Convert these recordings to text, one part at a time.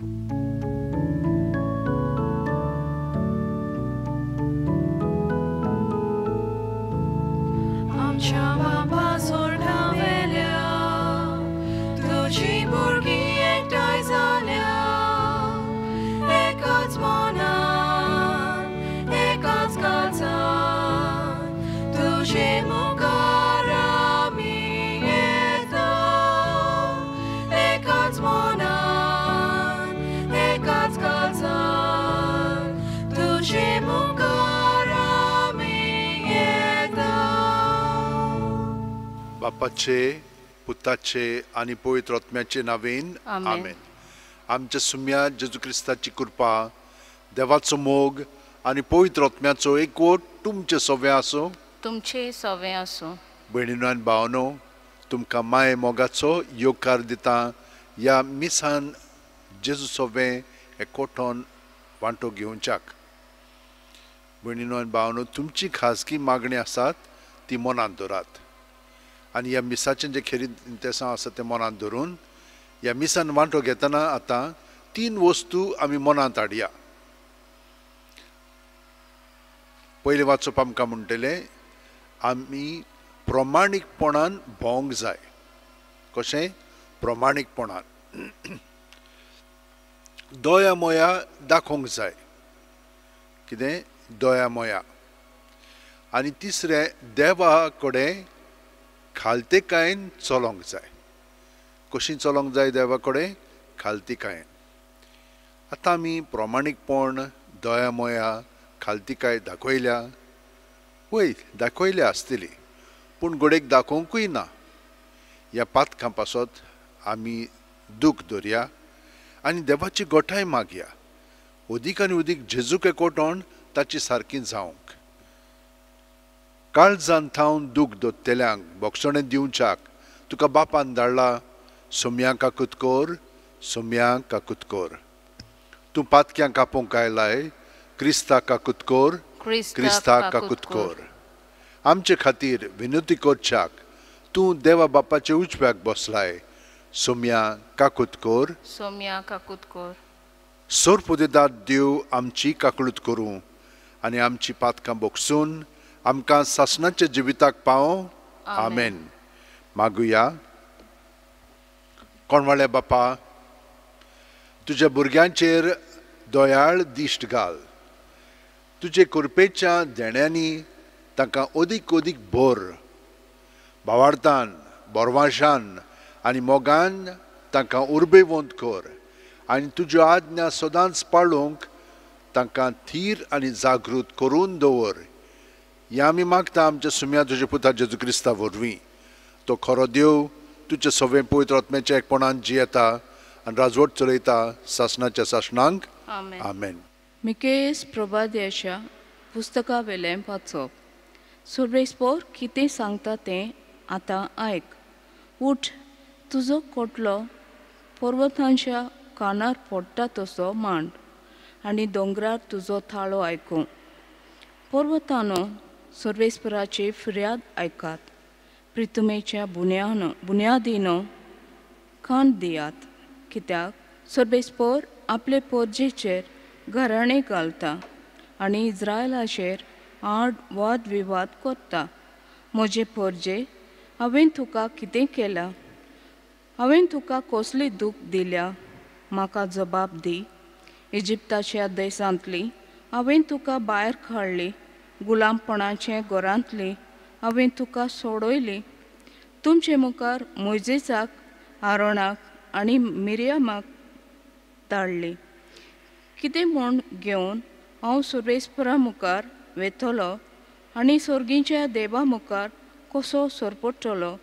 Thank you. बापाचे पुताचे आणि पवित्र आत्म्याचे नावेन आमेन आमच्या सुम्या जेजू ख्रिस्ताची कृपा देवाचो मोग आणि पवित्र आत्म्याचो एकवट तुमचे सोवे असो तुमचे सोवे असो भयणीनो आणि भावनो तुमकां माय मोगाचो योकार दिता या मिसान जेजू सोवे एकोठोन वांटो घेवच्याक भयणीनो आणि भावनो तुमची खाजगी मागणी आसात ती मनांत दवरात आणि या मिसाचें जे खेरीत इंतेसांव आसा तें मनांत धरून या मिसान वांटो घेतना आता तीन वस्तू आम्ही मनात हाडया पहिले वाचप आमकां म्हणटले आम्ही प्रमाणीकपणान भोंवंक जाय कशें प्रमाणीकपणान दोया मोया दाखोवंक जाय कितें दोया मोया आणि तिसरे देवा कडेन कायन चलोंक जाय कशी चलोंक जाय देवा कडेन कायन आतां आमी प्रमाणीकपण दया मोया काय दाखयल्या वय दाखयल्या आसतली पूण गोडेक दाखोवंकूय ना ह्या पातकां पासत आमी दूख दवरया आनी देवाची गोठाय मागया उदीक आनी ओदीक झेजूक एकवटोण ताची सारकी जावंक काळजान थावन दूख दोत्तेल्यांक बोक्षणें दिवच्याक तुका बापान धाडला सोम्या काकूत कोर सोम्यांक काकूत कोर तूं पातक्यांक कापोवंक आयलाय क्रिस्ता काकूत कोर क्रिस्ता काकूत कोर आमचे खातीर विनंती करच्याक तूं देवा बापाचे उजव्याक बसलाय सोम्या काकूत कोर सोम्या काकूत कोर सोरपुदेदार देव आमची काकळूत करूं आनी आमची पातकां भोगसून आमकां सासणाच्या जिविताक पावो आमेन मागुया कोणवाळे बापा तुज्या भुरग्यांचेर दोयाळ दिश्ट घाल तुजे कुरपेच्या देण्यांनी तांकां अदीक ओदीक भोर भावार्थान बोरवाशान आनी मोगान तांकां उर्बेवंत कर आनी तुज्यो आज्ञा सदांच पाळूंक तांकां थीर आनी जागृत करून दवर या आमी मागता आमच्या सुम्या तुज्या पुता जेजू क्रिस्ता वरवीं तो खरो देव तुजें सगळें पवित्र आत्म्याच्या एकपणान जियेता आनी राजवट चलयता सासनाच्या सासणांक आमेन मिकेस प्रभाद्याच्या पुस्तका वेलें वाचप पोर कितें सांगता तें आतां आयक उठ तुजो कोटलो पर्वतांच्या कानार पडटा तसो मांड आनी दोंगरार तुजो थाळो आयकूं पर्वतानो सर्वेस्पराचे फिर्याद ऐकात प्रितमेच्या बुन्यान बुन्यादीनं खाण दियात कित्याक सर्वेस्पर आपले पोरजेचेर घराणे घालता आणि इज्रायलाचेर आड वाद विवाद करता म्हजे पोरजे हांवें तुका कितें केलां हांवें तुका कसली दूख दिल्या म्हाका जबाब दी इजिप्ताच्या देसांतली हांवें तुका भायर काडली गुलामपणाचे घरांतली हांवें तुका सोडयली तुमचे मुखार मोजेसाक आरोणाक आनी मिरयामाक धाडली कितें म्हूण घेवन हांव सुरेशपुरा मुखार वेतलो आनी सोर्गीच्या देवा मुखार कसो सोरपडटलो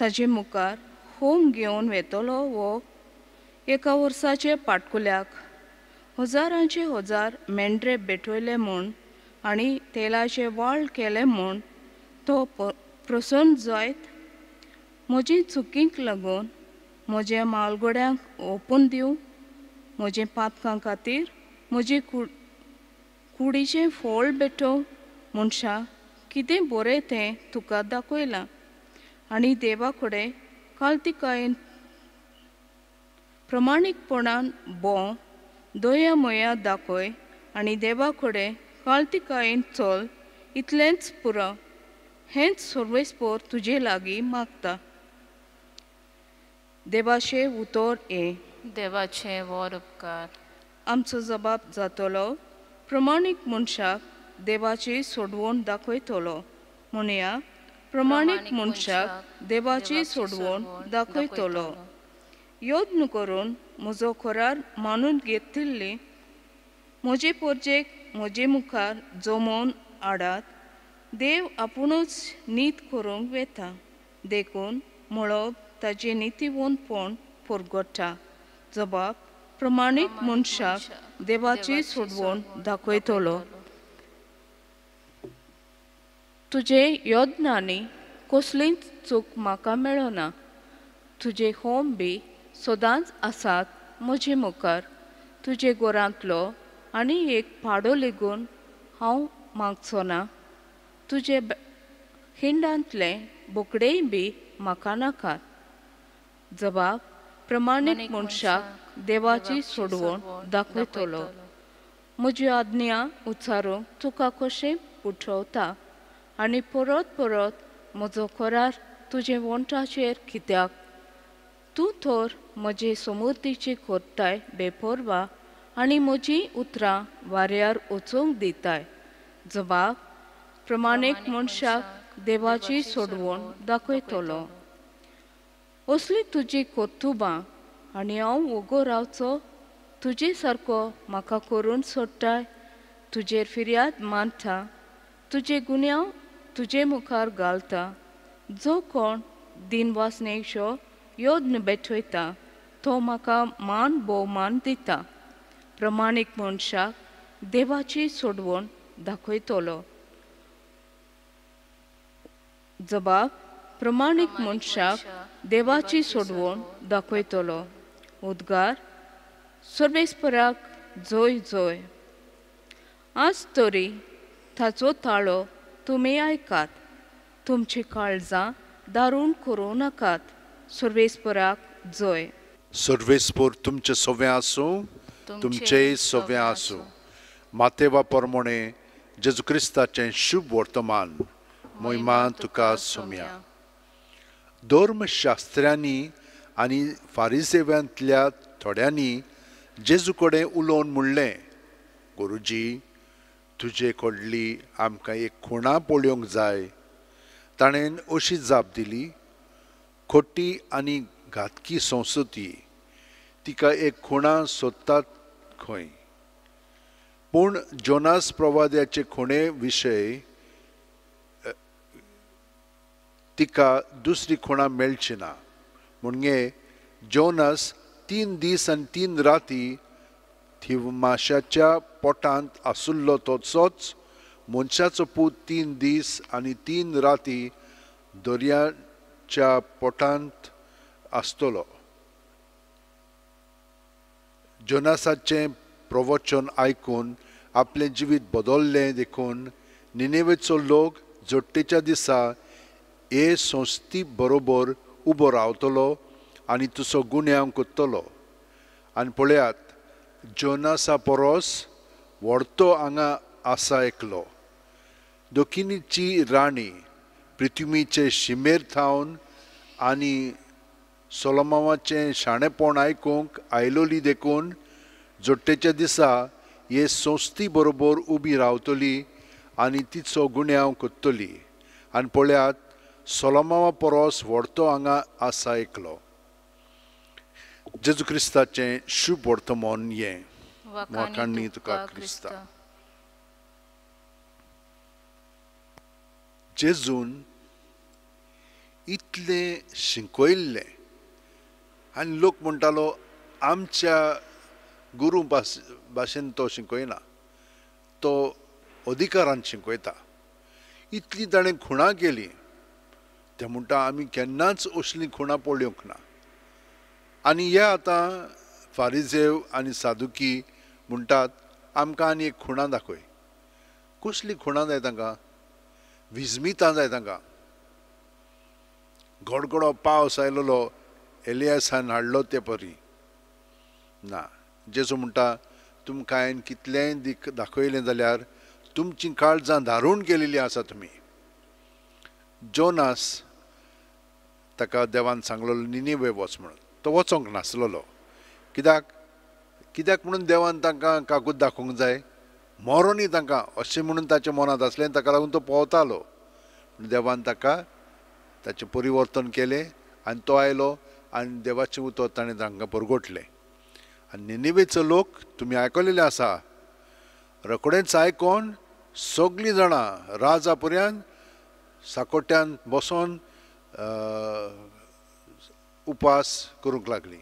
ताजे मुखार होम घेवन वेतलो वो एका वर्साचे पाटकुल्याक हजारांचे हजार मेंड्रे बेठवले म्हूण आणि तेलाचे वाळ केले म्हूण तो प्रसन्न जायत म्हजी चुकींक लागून म्हजे मालगोड्यांक ओपून दिवं म्हजे पातकां खातीर म्हजी कुडीचे फोळ बेटो मनशाक कितें बरें तें तुका दाखयलां आनी देवा कडेन काल्तिकायेन प्रमाणीकपणान भोव दया मया दाखय आनी देवा कडेन कळटी चल इतलेंच पुरो हेंच सर्वेस्पोर तुजे लागीं मागता देवाचे उतर ये देवाचे वर उपकार आमचो जबाब जातलो प्रमाणीक मनशाक देवाची सोडवण दाखयतलो म्हणया प्रमाणीक मनशाक देवाची सोडवण दाखयतलो यत्न करून म्हजो खोरार मानून घेतिल्ली म्हजे पोरजेक म्हजे मुखार जमोवन आडात देव आपुणूच नीत करूंक वेता देखून मळब ताजे नितीवंतपण फुरगटा जबाब प्रमाणीक मनशाक देवाची सोडवण दाखयतलो तुजे यत्नांनी कसलीच चूक म्हाका मेळना तुजे होम बी सदांच आसात म्हजे मुखार तुजे घरांतलो आनी एक पाडो लेगून हांव मागचो ना तुजे हिंडांतले बोकडेय बी म्हाका नाकात जबाब प्रमाणीक मनशाक देवाची सोडवण दाखयतलो म्हजी आज्ञा उच्चारूंक तुका कशें पुठवता आनी परत परत म्हजो करार तुजे वंटाचेर कित्याक तूं थोर म्हजे समृद्धीची खोटताय बेपोरवा आणि म्हजी उतरां वाऱ्यार वचूंक दिताय जबाब प्रमाणीक मनशाक देवाची सोडवण दाखयतलो असली तुजी कोतुबां आनी हांव ओगो रावचो तुजे सारको म्हाका करून सोडटाय तुजेर फिर्याद मानता तुजे गुन्यांव तुजे मुखार घालता जो कोण दिनवासनेशो योज्ञ बेठयता तो म्हाका मान भोवमान दिता प्रमाणीक मनशाक देवाची सोडवण दाखयतलो जबाब प्रमाणीक मनशाक देवाची सोडवण दाखयतलो उद्गार सर्वेस्पराक जोय जोय आज तरी ताचो ताळो तुम्ही आयकात तुमची काळजां दारूण करूं नाकात सर्वेस्पराक जय सर्वेस्पोर तुमचे सोवें आसूं तुमचे सगळे आसूं मातेवा पोरमोणे जेजू ख्रिस्ताचे शुभ वर्तमान मोहिमा तुका सोमया धर्मशास्त्र्यांनी आणि फारिसेव्यांतल्या थोड्यांनी जेजू कडेन उलोवन म्हणलें गुरुजी तुजे कडली आमकां एक खुणा पळोवंक जाय ताणें अशी जाप दिली खोटी आनी घातकी संस्कृती तिका एक खुणा सोदतात खंय पूण जोनास प्रवाद्याचे खोणे विशय तिका दुसरी खोणां मेळची ना म्हणजे जोनास तीन दीस आनी तीन राती थिवमाशाच्या पोटांत आसुल्लो तसोच मनशाचो पूत तीन दीस आनी तीन राती दर्याच्या पोटांत आसतलो जोनासाचें प्रवचन आयकून आपलें जिवीत बदल्लें देखून निनेवेचो लोक जोडटेच्या दिसा हे संस्ती बरोबर उबो रावतलो आनी तुजो गुन्यांव करतलो आनी पळयात जोनासा परोस व्हडतो हांगा आसा एकलो दोकिनीची राणी पृथ्वीचे शिमेर थावन आनी सोलमावाचें शाणेपण आयकूंक आयलोली देखून जोडटेच्या दिसा हे संस्थी बरोबर उबी रावतली आनी तिचो गुण्यांव कोत्तली आनी पळयात सोलमावा परोस व्हडतो हांगा आसा एकलो जेजू क्रिस्ताचें शुभ वर्तमान हें वाकाणी तुका क्रिस्ता जेजून इतलें शिंकयल्लें आणि लोक म्हणटालो आमच्या गुरू भास भाशेन तो शिकयना तो अधिकारान शिकयता इतली ताणें खुणां केली ते म्हणटा आमी केन्नाच असली खुणां पडल्योंक ना आनी हे आतां फारिजेव आनी सादुकी म्हणटात आमकां आनी एक खुणां दाखय कसली खुणां जाय तांकां विजमितां जाय तांकां पावस आयलोलो एलियासान हाडलो ते परी ना जेजू म्हणटा तुमकां हांवें कितलेंय दिक दाखयलें जाल्यार तुमची काळजां धारून केलेली आसा तुमी जोनास ताका देवान सांगलेलो निनीवे वच म्हणून तो वचोंक नासलेलो कित्याक कित्याक म्हणून देवान तांकां काकूत दाखोवंक जाय मोरोनी तांकां अशें म्हणून ताच्या मनांत आसलें ताका लागून तो पोवतालो देवान ताका ताचें परिवर्तन केलें आनी तो आयलो आणि देवाचें उतर ताणें तांकां परगोटले आनी निनिवेचो लोक तुमी आयकलेले आसा रोखडेच आयकोन सगळीं जाणां राजा पर्यंत साकोट्यान बसोन उपास करूंक लागली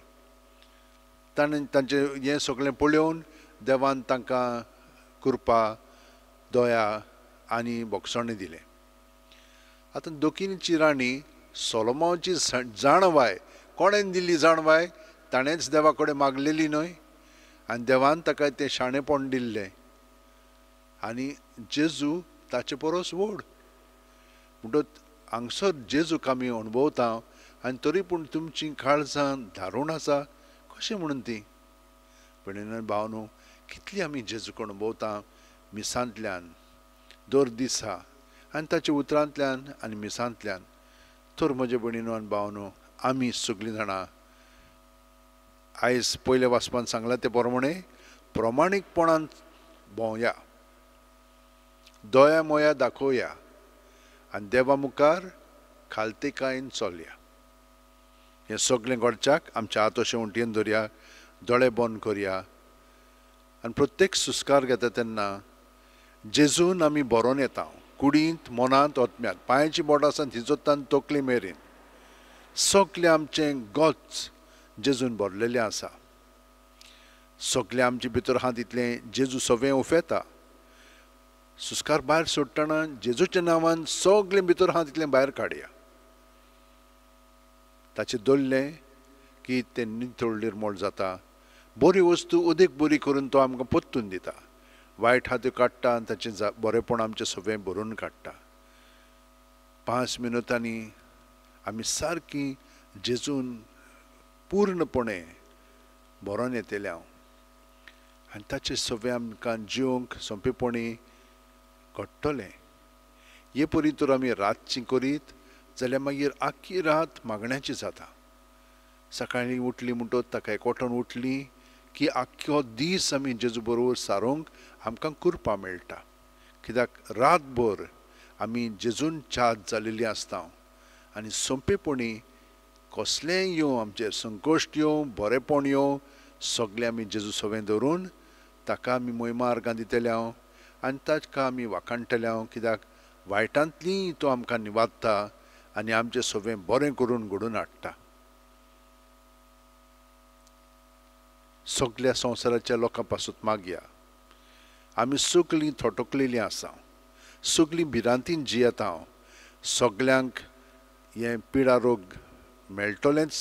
ताणें तांचें हें सगळें पळोवन देवान तांकां कृपा दोया आनी बोक्षणें दिलें आतां दोकिनीची राणी सोलोमांवची जाणवाय कोणेन दिल्ली जाणवाय ताणेंच देवा कडेन मागलेली न्हय आनी देवान ताका तें शाणेपण दिल्लें आनी जेजू ताचे परोस व्हड म्हणटत हांगसर जेजूक आमी अणभवता आनी तरी पूण तुमची काळजां धारूण आसा कशी म्हणून ती पण भाव न्हू कितली आमी जेजूक अणभवता मिसांतल्यान दर दिसा आनी ताच्या उतरांतल्यान आनी मिसांतल्यान तर म्हजे भयणीनो आनी भाव आम्ही सगळी जाणां आयज पयल्या वाचपान सांगला ते प्रमाणे प्रमाणीकपणान भोंवया दोया मोया दाखोवया आनी देवा मुखार खालतिकायेन चलया हे सगळें घडच्याक आमच्या आतोशे उंटयेन धरया दोळे बंद करया आनी प्रत्येक सुस्कार घेता तेन्ना जेजून आमी बरोवन येता कुडींत मनांत ओतम्यात पांयची बोटां सावन हिजोतान तकली मेरेन सगलें आमचे गोच जेजून भरलेले आसा सगलें आमचे भितर हा तितले जेजू सवे उफेता सुस्कार भायर सोडटना जेजूच्या नांवान सगलें भितर हा तितलें भायर काडया ताचें दल्लें की ते नितळ निर्मोळ जाता बरी वस्तू अदीक बरी करून तो आमकां पोत्तून दिता वायट हा त्यो काडटा आनी ताचें बरेंपण आमचें सगळें भरून काडटा पांच मिनटांनी आम्ही सारखी जेजून पूर्णपणे बरोवन येतेले हांव आनी ताचे सवय आमकां जिवंक सोंपेपणी घडटलें हे परी तर आमी रातची करीत जाल्यार मागीर आख्खी रात मागण्याची जाता सकाळीं उठली म्हणटत ताका एकवटून उठली की आख्खो दीस आमी जेजू बरोबर सारूंक आमकां कुरपा मेळटा कित्याक रातभर आमी जेजून छाद जालेली आसता आनी सोंपेपणी कसलेंय येवं आमचेर संकश्ट येवं बरेपण येवं सगळें आमी जेजू सोवें धरून ताका आमी मोयमार्गां दितले हांव आनी ताका आमी वाखाणटले हांव कित्याक वायटांतलीं तो आमकां निवादता आनी आमचें सवें बरें करून घडून हाडटा सगल्या संवसाराच्या लोकां पासून मागया आमी सगळीं थोटोकलेलीं आसा सगलीं भिरांतीन जियेता हांव सगल्यांक हे पिडा रोग मेळटलेंच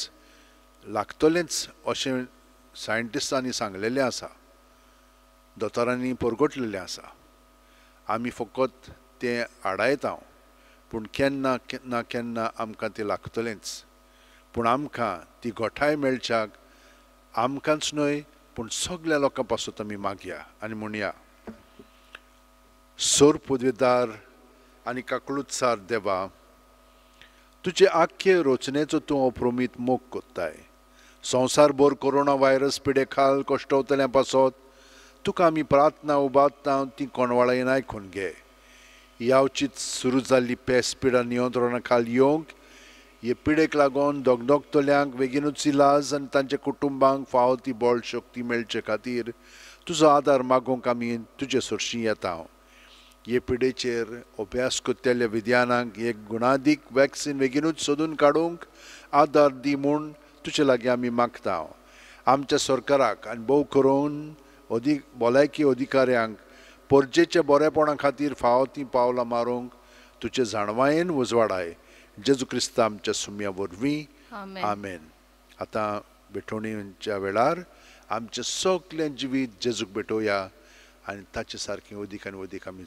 लागतलेंच अशें सायंटिस्टांनी सांगलेलें आसा दोतोरांनी परगोटलेलें आसा आमी फकत तें आडायता पूण केन्ना केन्ना केन्ना आमकां तें लागतलेंच पूण आमकां ती गोठाय मेळच्याक आमकांच न्हय पूण सगल्या लोकां पासून आमी मागया आनी म्हणया सोर पदवीदार आनी काकळूत सार देवा तुजे आख्खे रोचनेचो तूं अप्रोमीत मोग कोत्ताय संवसारभर कोरोना व्हायरस पिडेखाल कोश्टवतल्या पासत तुका आमी प्रार्थना उबारता ती कोणवाळायन आयकून घे यावचीत सुरू जाल्ली पेस पिडा नियंत्रणा खाल येवंक हे पिडेक लागून दोगदोगतल्यांक बेगीनूच इलाज आनी तांच्या कुटुंबांक फावो ती बोळ शक्ती मेळचे खातीर तुजो आदार मागूंक आमी तुजे सरशीं येता हांव ये पिडेचेर अभ्यास कोत्तेल्या विज्ञानांक एक गुणादीक वॅक्सीन बेगीनूच सोदून काडूंक आदार दी म्हूण तुजे लागीं आमी मागता आमच्या सरकाराक आनी भोव करून अधिक भलायकी अधिकाऱ्यांक परजेच्या बरेपणा खातीर फाव तीं पावलां मारूंक तुजे जाणवायेन उजवाडाय जेजू क्रिस्ता आमच्या सुम्या वरवीं आमेन आतां भेटवणीच्या वेळार आमचे सगळे जिवीत जेजूक भेटोवया आणि ताचे सारकें ओदिक आनी वदीक आमी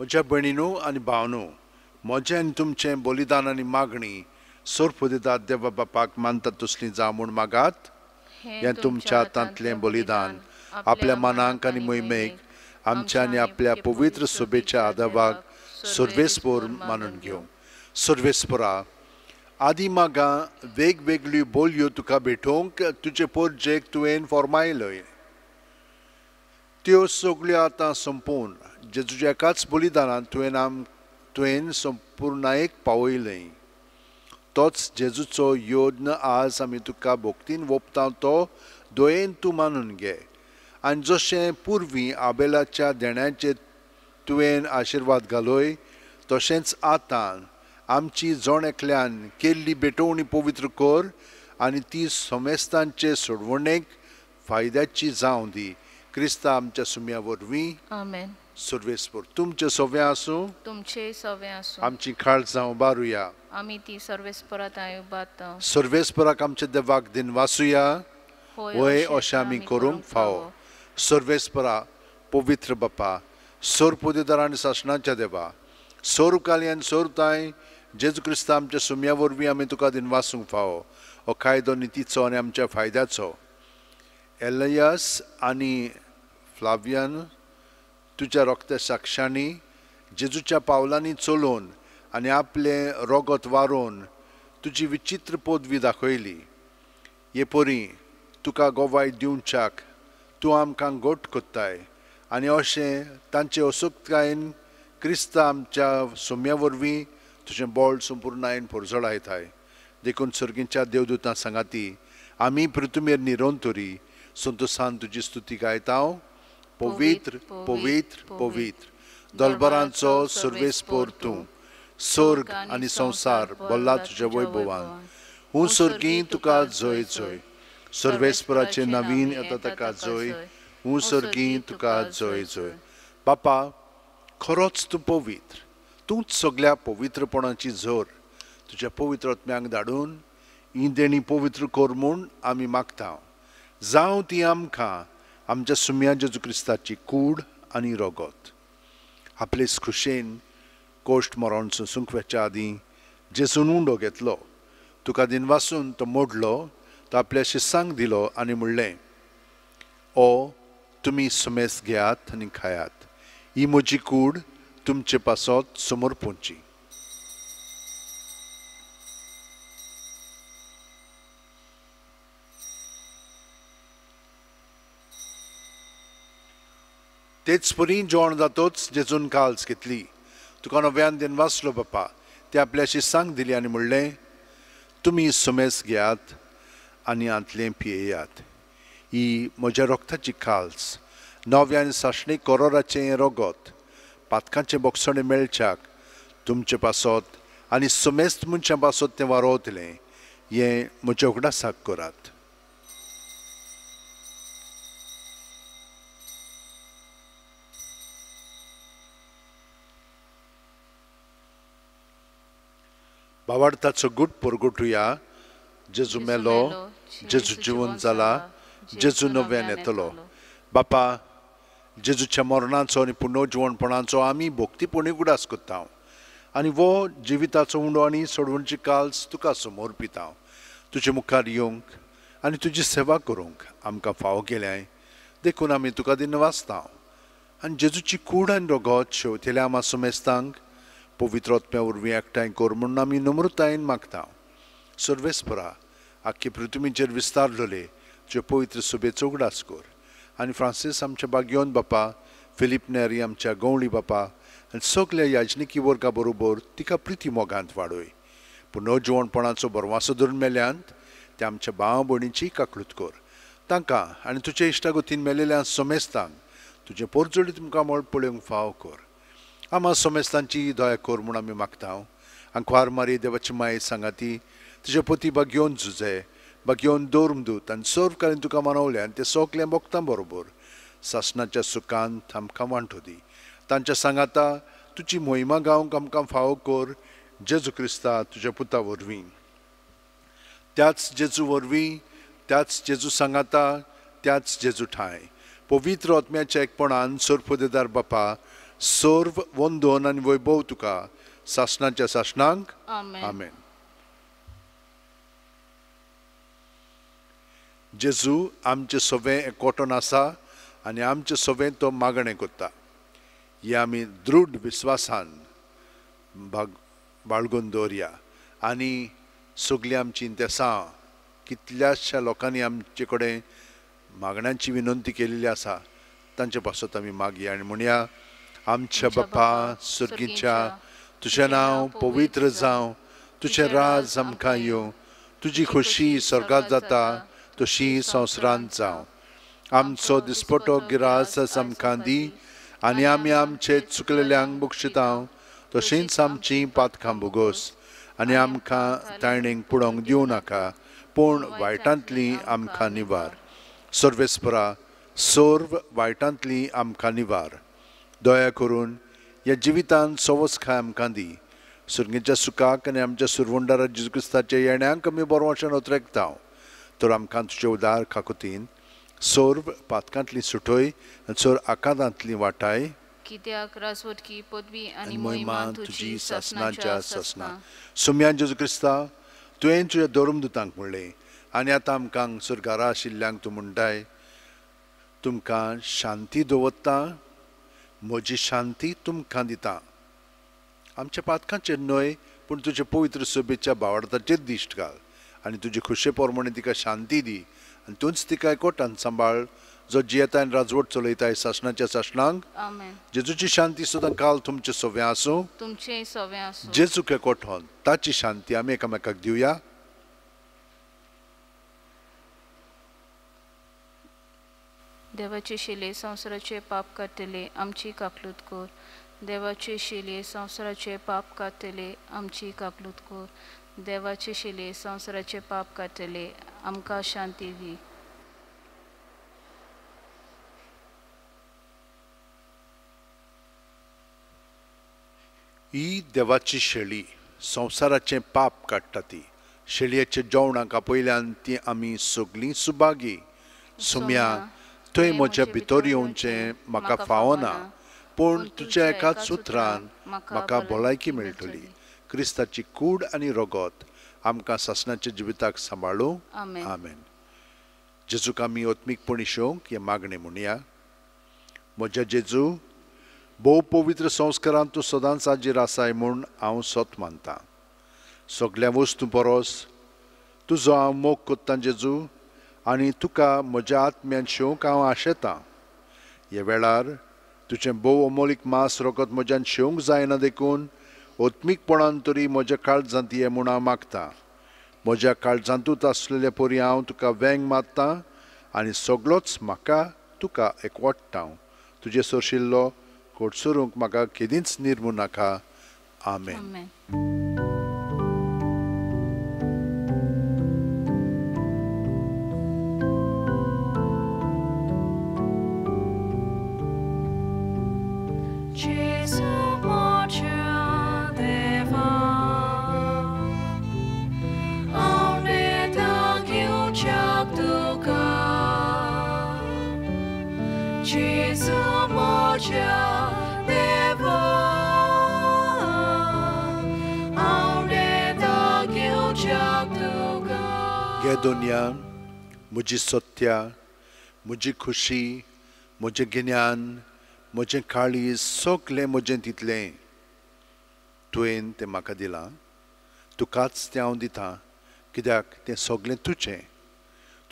म्हज्या भयणीनो आनी भावनो म्हजें तुमचें बलिदान आनी मागणी सोर दितात देवा बापाक मानतात तसली जा म्हूण मागात हें तुमच्या हातांतलें बलिदान आपल्या मानांक आनी मोहिमेक आनी आपल्या पवित्र शुभेच्या आदवाक सुरवेस्पोर मानून घेवं सुर्वेस्पोरा आदी मागा वेगवेगळ्यो बोलयो तुका भेटोवंक तुजे पोरजेक तुवें फॉर्मायलय त्यो सगल्यो आतां जेजूच्या एकाच बलिदानान तुवें आम तुवें संपूर्णायेक पावयलें तोच जेजूचो योज्ञ आज आमी तुका भोक्तीन वोपता तो दोयेन तूं मानून घे आनी जशें पुर्वी आबेलाच्या देण्याचे तुवें आशिर्वाद घालोय तशेंच आतां आमची जण एकल्यान केल्ली बेटवणी पवित्र कर आनी ती समेस्तांचे सोडवणेक फायद्याची जावं दी Crista am ce sumia vorbi. Amen. Survei por. Tum ce soveasu. Tum ce soveasu. Am ce khal sa o Amiti survei spora ta iubata. Uh, survei spora cam ce de vac din vasuia. Oe oșami corum fao. Survei spora povitra bapa. Sor pudi darani sa ce deva. Soru calien sor tai. Jezu Crista am ce sumia vorbi amituca din vasung fao. O caido nitițo ne am ce faidațo. एलयस आणि फ्लावियन तुझ्या रोखत्या साक्षांनी जेजूच्या पावलांनी चोलून आणि आपले रोगत वारोवन तुझी विचित्र पदवी दाखयली हे पोरी तुका गोवाय दिवच्याक तूं आमकां गोट कोत्ताय आणि अशें तांचे असुक्तायेन क्रिस्त आमच्या सोम्या वरवीं तुजें बोल संपूर्णायेन पोरजोडायताय देखून सर्गींच्या देवदुतां सांगाती आमी पृथुमेर निरोवन तोरी Santo Santo स्तुती गायता पवित्र पवित्र पवित्र दलबरांचो सर्वेस्पोर तूं स्वर्ग आनी संसार बोल्ला तुज्या वैभवान हूं सर्गीं तुका जय जय सर्वेस्पराचें नवीन येता ताका जय हूं सर्गीं तुका जय जय बापा खरोच तूं पवित्र तूंच सगल्या पवित्रपणाची झर तुज्या पवित्र आत्म्यांक धाडून ही पवित्र कर म्हूण आमी मागता जावं ती आमकां आमच्या सुम्या जेजू क्रिस्ताची कूड आनी रोगोत आपले खुशेन कोश्ट मरण सोंसूंक वेच्या आदीं जेसून उंडो घेतलो तुका दिनवासून तो मोडलो तो आपल्या शिस्सांक दिलो आनी म्हणलें ओ तुमी सुमेस घेयात आनी खायात ही म्हजी कूड तुमचे पासत समोर पोंची तेच स्पुरीन जेवण जातोच जेजून काल घेतली तुका नव्यान देन वाचलो बापा ते आपल्या शिस्सांक दिली आनी म्हणलें तुमी सुमेस घेयात आनी आंतलें पियेयात ही म्हज्या रोखताची काल्स नव्यान साश्णी साशणी कोरोराचें रोगोत पातकांचें बोक्षणें मेळच्याक तुमचे पासत आनी सुमेस्त मनशां पासत तें वारोवतलें हें म्हज्या उगडासाक करात बावाड ताचो गुट परगोटुया जेजू मेलो जेजू जिवन जाला जेजू नव्यान येतलो बापा जेजूच्या मरणाचो आणि पुनर्जिवणपणाचो आम्ही भोक्तीपणी उगडास कोत्ता आणि वो जिविताचो उंडो आणि सोडवणची काल्स तुका समोर हांव तुजे मुखार येवंक आणि तुजी सेवा करूंक आमकां फाव केल्याय देखून आम्ही तुका दिन वाचता आणि जेजूची कूड आणि रोगोत शेवतेल्या आमा पवित्रोत्म्या वरवीं एकठांय कर म्हणून आमी नम्रतायेन मागता सर्वेस्परा आख्खे पृथ्वीचेर विस्तारले जे पवित्र सुबेचो उगडास कर आनी फ्रांसीस आमच्या बागयोन बापा फिलीप नेरी आमच्या गवळी बापा आनी सगल्या याजनिकी वर्गा बरोबर तिका प्रिती मोगांत वाडोय जिवणपणाचो बरवासो धरून मेल्यान ते आमच्या भाव भयणीची काकळूत कर तांकां आनी तुज्या इश्टागोतीन मेलेल्या सोमेस्तांक तुजें पोरजोडी तुमकां मळ पळोवंक फाव कर आम्हा समेस्तांची दया कर म्हणून आम्ही मागता खार मारी देवाची माय सांगाती तुझ्या पोती बाग घेवन झुजे बाग घेवन दोर दूत आनी सर्व काळेन तुका मानवलें आनी तें सोगलें भोगता बरोबर सासणाच्या सुखांत आमकां वांटो दी तांच्या सांगाता तुजी मोहिमा गावंक आमकां फावो कोर जेजू क्रिस्ता तुज्या पुता वरवीं त्याच जेजू वरवीं त्याच जेजू सांगाता त्याच जेजू ठाय पवित्र आत्म्याच्या एकपणान सोरपुदेदार बापा सर्व वंदन आणि वैभव तुका शासनाच्या सासणांक आमेन जेजू आमचे सवे एकवटून आसा आणि आमचे सगळें तो मागणे करता हे आम्ही दृढ विस्वासान भाग बाळगून दवरया आनी सगळी आमची इंतेसां कितल्याशा लोकांनी आमचे कडेन मागण्यांची विनंती केलेली आसा तांचे पासत आमी मागया आनी म्हणया आमच्या बाप्पा सुरगीच्या तुझे नाव पवित्र जावं तुझे राज आमकां येवं तुजी खुशी स्वर्गात जाता तशी संवसारांत जावं आमचो दिसपटो गिरास आमकां दी आनी आमी आमचे चुकलेल्यांक बुक्षितांव तशींच आमचीं पातकां भुगोस आनी आमकां तायणेंक पुडोंक दिवं नाका पूण वायटांतलीं आमकां निवार सर्वेस्परा सर्व वायटांतलीं आमकां निवार दया करून या जिवितान सवस खाय आमकां दी सुरगेच्या सुखाक आनी आमच्या सुरवंडार जिजुक्रिस्ताचे येण्याक आमी बरो वचन ओतरेकता तर आमकां तुजे उदार खाकुतीन सोर पातकांतली सुटोय सोर आकादांतली वाटाय कित्याक पदवी आनी महिमा तुजी सासनाच्या सासना सुमयान जेजू क्रिस्ता तुवें तुज्या धर्मदूतांक म्हणलें आनी आतां आमकां सुरगारा आशिल्ल्यांक तूं म्हणटाय तुमकां शांती दवरता म्हजी शांती तुमकां दिता आमच्या पातकांचे न्हय पूण तुजे पवित्र सोबेच्या भावार्थाचेर दिश्ट घाल आनी तुजे खुशे पोरमणे तिका शांती दी आनी तूंच तिका एकवटान सांबाळ जो जियेता आनी राजवट चलयता शासनाच्या शासनांक जेजूची शांती सुद्दां काल तुमचे सोवें आसूं तुमचे सोवें आसूं जेजूक ताची शांती आमी एकामेकाक दिवया देवाचे शिले संसाराचे पाप काटले आमची काकलूत कोर देवाचे शिले संसाराचे पाप काटले आमची काकलूत कोर देवाचे शिले संसाराचे पाप काटले आमका शांती दी ही देवाची शेळी संसाराचे पाप काडटा ती शेळयेच्या जेवणांका पयल्यान ती आमी सगळी सुबागी सुम्या तुवें म्हज्या भितर येवचें म्हाका फावना पूण तुज्या एका सुत्रान म्हाका भलायकी मेळटली क्रिस्ताची कूड आनी रगत आमकां सासणाच्या जिविताक सांबाळूं आमेन जेजूक आमी ओत्मीकपण इशोवंक हें मागणें म्हणया म्हज्या जेजू भोव पवित्र संस्कारांत तूं सदांच हाजीर आसाय म्हूण हांव सत मानतां सगल्या वस्तू परोस तुजो हांव मोग कोत्ता जेजू आनी तुका म्हज्या आत्म्यान शिवंक हांव आशेतां हे वेळार तुजें भोव अमोलीक मास रोखत म्हज्यान शेवंक जायना देखून ओत्मीकपणान तरी म्हज्या काळजांत ये म्हूण हांव मागतां म्हज्या काळजांतूच आसलेले पोरी हांव तुका वेंग मारतां आनी सगळोच म्हाका तुका एकवडटां तुजे सोशिल्लो कोटसुरूंक म्हाका केदींच निर्मू नाका आमेन, आमेन। यह दुनिया मुझे सत्या मुझे खुशी मुझे गिन्यान मुझे खाली सगलें मुझे दितलें तुवें ते म्हाका दिलां तुकाच तें हांव दितां कित्याक तें सगलें तुजें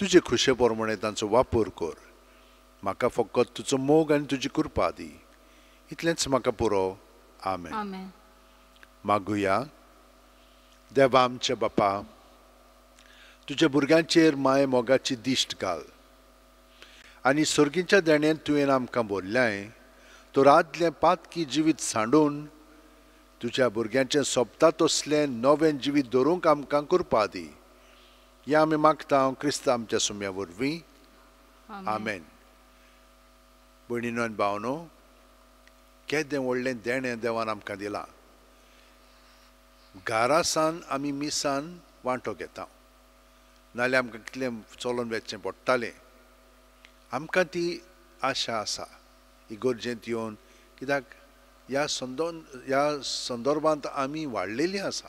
तुजे खुशे प्रमाणे तांचो वापर कर म्हाका फकत तुजो मोग आनी तुजी कृपा दी इतलेंच म्हाका पुरो आमेन मागुया देवा आमच्या बापा तुज्या भुरग्यांचेर माय मोगाची दिश्ट घाल आनी सर्गींच्या देण्यान तुवें आमकां बोल्लाय तो रातलें पातकी जिवीत सांडून तुज्या भुरग्यांचें सोंपता तसलें नवें जिवीत दवरूंक आमकां करपा दी हें आमी मागता हांव क्रिस्त आमच्या सुम्या वरवीं आमेन भयणीनो आनी भावनो केदें व्हडलें देणें देवान आमकां दिलां घारा आमी मिसान वांटो घेता नाल्यार आमकां कितलें चलोन वेचचें पडटालें आमकां ती आशा आसा ही गरजेंत येवन कित्याक ह्या संद ह्या संदर्भांत आमी वाडलेलीं आसा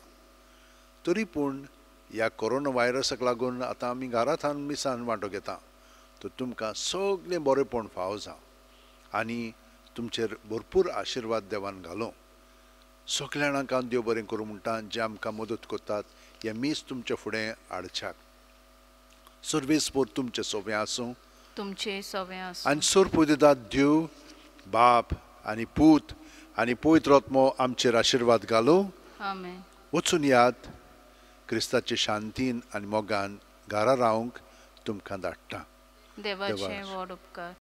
तरी पूण ह्या कोरोना व्हायरसाक लागून आतां आमी घरांतान मिसान वांटो घेता तर तुमकां सगळें बरेंपण फाव जावं आनी तुमचेर भरपूर आशिर्वाद देवान घालो सगल्या जाणांक हांव देव बरें करूं म्हणटा जे आमकां मदत करतात हे मीस तुमचे फुडें हाडच्याक सुरवेस्पोर तुमचे सोवे आसूं तुमचे सोवे आसूं आनी सूर पुदिदात देव बाप आनी पूत आनी पवित्र आत्मो आमचेर आशिर्वाद घालूं आमेन वचून यात क्रिस्ताचे शांतीन आनी मोगान घरा रावंक तुमकां धाडटा देवाचे व्हड उपकार